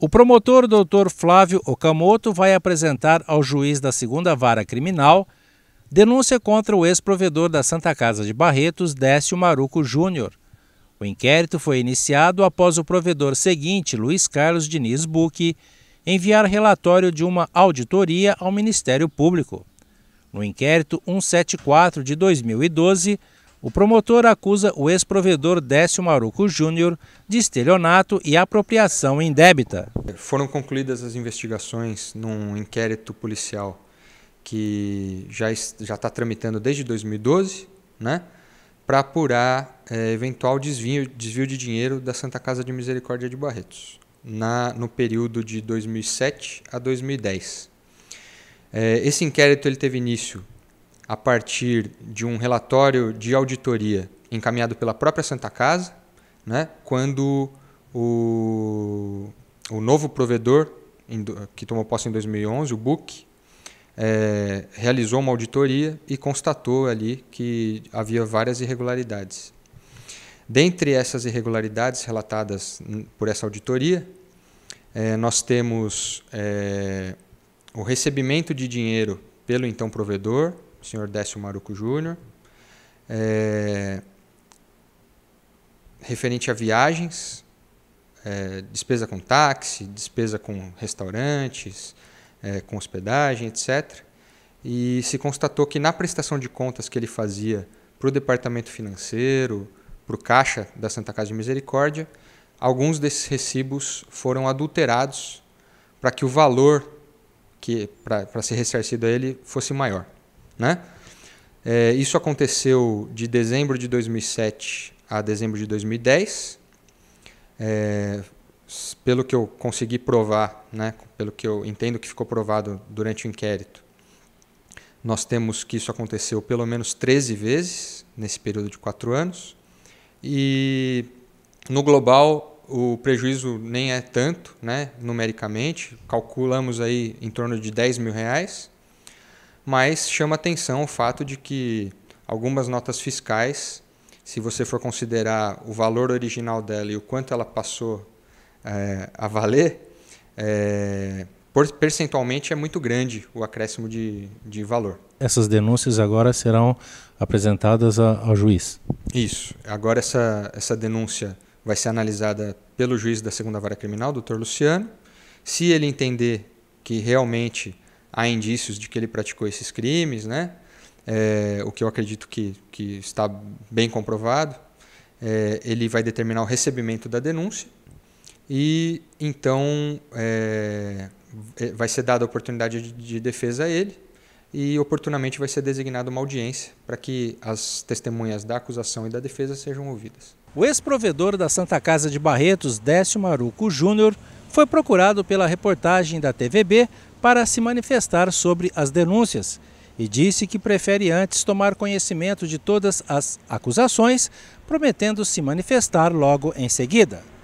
O promotor Dr. Flávio Okamoto vai apresentar ao juiz da segunda vara criminal denúncia contra o ex-provedor da Santa Casa de Barretos, Décio Maruco Júnior. O inquérito foi iniciado após o provedor seguinte, Luiz Carlos Diniz Buque, enviar relatório de uma auditoria ao Ministério Público. No inquérito 174 de 2012, o promotor acusa o ex-provedor Décio Maruco Júnior de estelionato e apropriação indébita. Foram concluídas as investigações num inquérito policial que já está tramitando desde 2012, né? para apurar é, eventual desvio, desvio de dinheiro da Santa Casa de Misericórdia de Barretos, na, no período de 2007 a 2010. É, esse inquérito ele teve início a partir de um relatório de auditoria encaminhado pela própria Santa Casa, né, quando o, o novo provedor que tomou posse em 2011, o BUC, é, realizou uma auditoria e constatou ali que havia várias irregularidades. Dentre essas irregularidades relatadas por essa auditoria, é, nós temos é, o recebimento de dinheiro pelo então provedor, o senhor Décio Maruco Júnior. É, referente a viagens, é, despesa com táxi, despesa com restaurantes, é, com hospedagem, etc. E se constatou que na prestação de contas que ele fazia para o departamento financeiro, para o caixa da Santa Casa de Misericórdia, alguns desses recibos foram adulterados para que o valor que para ser ressarcido a ele fosse maior. Né? É, isso aconteceu de dezembro de 2007 a dezembro de 2010. É, pelo que eu consegui provar, né, pelo que eu entendo que ficou provado durante o inquérito, nós temos que isso aconteceu pelo menos 13 vezes nesse período de quatro anos. E no global, o prejuízo nem é tanto, né, numericamente. Calculamos aí em torno de 10 mil reais mas chama atenção o fato de que algumas notas fiscais, se você for considerar o valor original dela e o quanto ela passou é, a valer, é, percentualmente é muito grande o acréscimo de, de valor. Essas denúncias agora serão apresentadas a, ao juiz? Isso. Agora essa, essa denúncia vai ser analisada pelo juiz da segunda vara criminal, doutor Luciano. Se ele entender que realmente há indícios de que ele praticou esses crimes, né? É, o que eu acredito que, que está bem comprovado, é, ele vai determinar o recebimento da denúncia e então é, é, vai ser dada a oportunidade de, de defesa a ele e oportunamente vai ser designada uma audiência para que as testemunhas da acusação e da defesa sejam ouvidas. O ex-provedor da Santa Casa de Barretos, Décio Maruco Júnior, foi procurado pela reportagem da TVB para se manifestar sobre as denúncias e disse que prefere antes tomar conhecimento de todas as acusações, prometendo se manifestar logo em seguida.